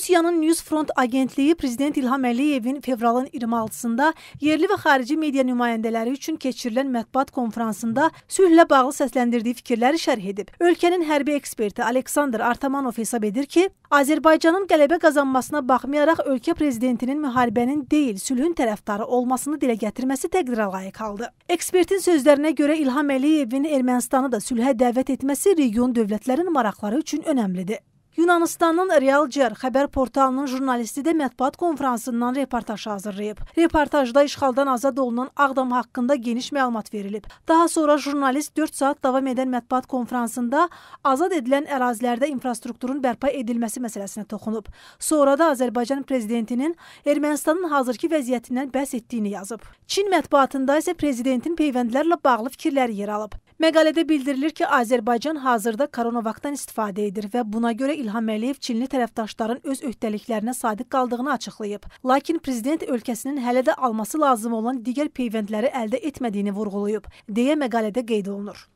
Rusiyanın News Front agentliyi prezident İlham Əliyevin fevralın 26-sında yerli və xarici media nümayəndələri üçün keçirilən mətbuat konfransında sülhlə bağlı səsləndirdiyi fikirləri şərh edib. Ölkənin hərbi eksperti Aleksandr Artamanov hesab edir ki, Azərbaycanın qələbə qazanmasına baxmayaraq ölkə prezidentinin müharibənin deyil, sülhün tərəfdarı olmasını dilə gətirməsi təqdirə layiq qaldı. Ekspertin sözlərinə görə İlham Əliyevin Ermənistanı da sülhə dəvət etməsi region dövlətlərinin maraqları üçün önəmlidir. Yunanıstanın Realcer xəbər portalının jurnalisti də mətbuat konfransından reportaj hazırlayıb. Reportajda işğaldan azad olunan Ağdam haqqında geniş məlumat verilib. Daha sonra jurnalist 4 saat davam edən mətbuat konfransında azad edilən ərazilərdə infrastrukturun bərpa edilməsi məsələsinə toxunub. Sonra da Azərbaycan prezidentinin Ermənistanın hazırki vəziyyətindən bəhs etdiyini yazıb. Çin mətbuatında isə prezidentin peyvəndlərlə bağlı fikirləri yer alıb. Məqalədə bildirilir ki, Azərbaycan hazırda koronavakdan istifadə edir və buna görə İlham Əliyev Çinli tərəfdaşların öz öhdəliklərinə sadiq qaldığını açıqlayıb. Lakin prezident ölkəsinin hələ də alması lazım olan digər peyvəndləri əldə etmədiyini vurğulayıb, deyə məqalədə qeyd olunur.